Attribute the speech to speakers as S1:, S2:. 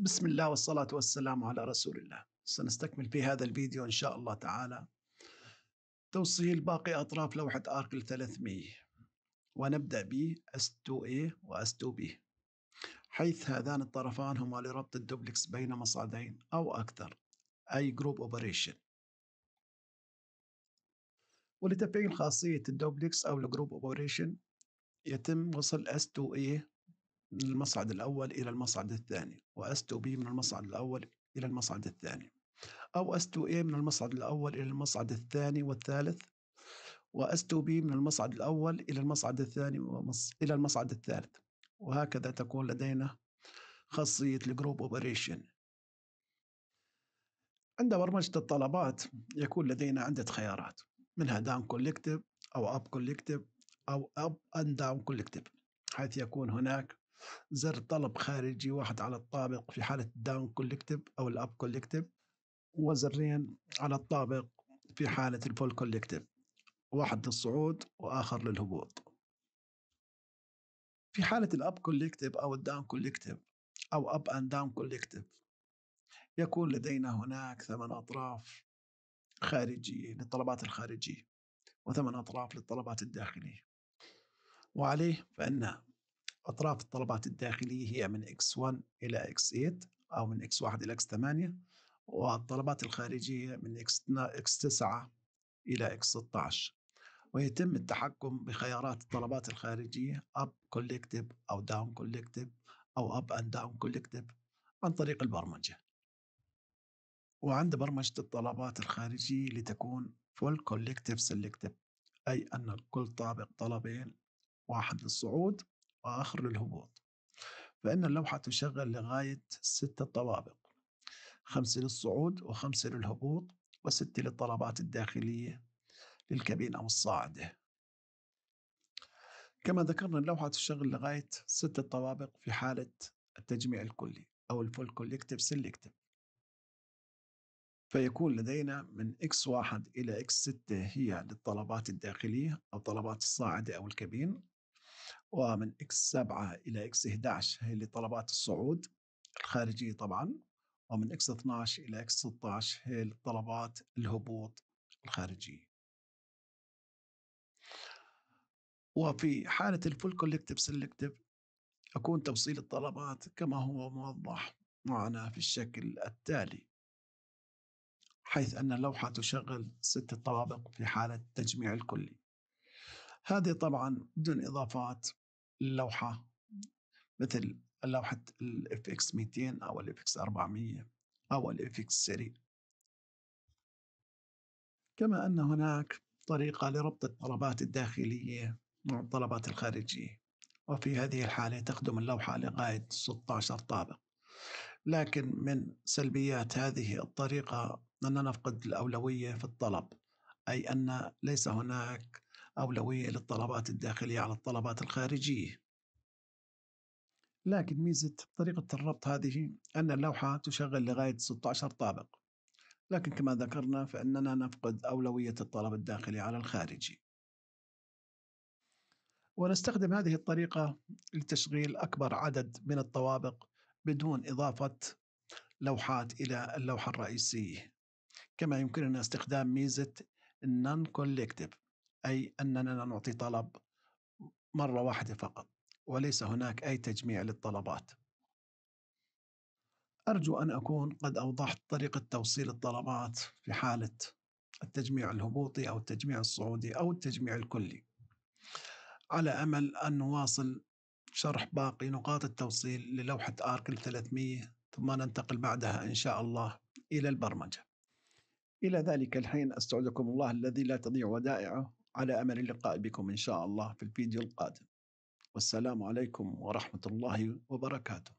S1: بسم الله والصلاة والسلام على رسول الله سنستكمل في هذا الفيديو إن شاء الله تعالى توصيل باقي أطراف لوحة آركل 300 ونبدأ ب S2A و S2B حيث هذان الطرفان هما لربط الدوبلكس بين مصعدين أو أكثر أي جروب أوبريشن ولتفعيل خاصية الدوبلكس أو الجروب أوبريشن يتم وصل S2A من المصعد الأول إلى المصعد الثاني وأس2 بي من المصعد الأول إلى المصعد الثاني أو أس2 A إيه من المصعد الأول إلى المصعد الثاني والثالث وأس2 بي من المصعد الأول إلى المصعد الثاني ومص... إلى المصعد الثالث وهكذا تكون لدينا خاصية الجروب أوبريشن عند برمجة الطلبات يكون لدينا عدة خيارات منها داون كولكتيف أو أب كولكتيف أو أب أند داون كولكتيف حيث يكون هناك زر طلب خارجي واحد على الطابق في حالة الداون كولكتيف أو الأب كولكتيف وزرين على الطابق في حالة الفول كولكتيف واحد للصعود وآخر للهبوط في حالة الأب كولكتيف أو الداون كولكتيف أو أب أند داون كولكتيف يكون لدينا هناك ثمان أطراف خارجية للطلبات الخارجية وثمان أطراف للطلبات الداخلية وعليه فإن أطراف الطلبات الداخلية هي من X1 إلى X8 أو من X1 إلى X8 والطلبات الخارجية من X9 إلى X16 ويتم التحكم بخيارات الطلبات الخارجية Up Collective أو Down Collective أو Up and Down Collective عن طريق البرمجة وعند برمجة الطلبات الخارجية لتكون Full Collective Selective أي أن كل طابق طلبين واحد للصعود وآخر للهبوط فإن اللوحة تشغل لغاية ستة طوابق خمسة للصعود وخمسة للهبوط وستة للطلبات الداخلية للكابين أو الصاعدة كما ذكرنا اللوحة تشغل لغاية ستة طوابق في حالة التجميع الكلي أو الفول كولكتيف سيلكتيف فيكون لدينا من x1 إلى x6 هي للطلبات الداخلية أو طلبات الصاعدة أو الكابين ومن اكس 7 الى اكس 11 هي لطلبات الصعود الخارجي طبعا ومن اكس 12 الى اكس 16 هي لطلبات الهبوط الخارجي وفي حالة الفول كولكتيف سيلكتيف يكون توصيل الطلبات كما هو موضح معنا في الشكل التالي حيث أن اللوحة تشغل ست طوابق في حالة التجميع الكلي هذه طبعا بدون إضافات اللوحة مثل لوحه الاف اكس 200 او الاف اكس 400 او الاف اكس سيري كما ان هناك طريقه لربط الطلبات الداخليه مع الطلبات الخارجيه وفي هذه الحاله تخدم اللوحه لغايه 16 طابق لكن من سلبيات هذه الطريقه اننا نفقد الاولويه في الطلب اي ان ليس هناك أولوية للطلبات الداخلية على الطلبات الخارجية لكن ميزة طريقة الربط هذه أن اللوحة تشغل لغاية 16 طابق لكن كما ذكرنا فإننا نفقد أولوية الطلب الداخلي على الخارجي ونستخدم هذه الطريقة لتشغيل أكبر عدد من الطوابق بدون إضافة لوحات إلى اللوحة الرئيسية كما يمكننا استخدام ميزة Non Collective أي أننا نعطي طلب مرة واحدة فقط وليس هناك أي تجميع للطلبات أرجو أن أكون قد أوضحت طريقة توصيل الطلبات في حالة التجميع الهبوطي أو التجميع الصعودي أو التجميع الكلي على أمل أن نواصل شرح باقي نقاط التوصيل للوحة آركل 300 ثم ننتقل بعدها إن شاء الله إلى البرمجة إلى ذلك الحين أستودعكم الله الذي لا تضيع ودائعه على امل اللقاء بكم ان شاء الله في الفيديو القادم والسلام عليكم ورحمه الله وبركاته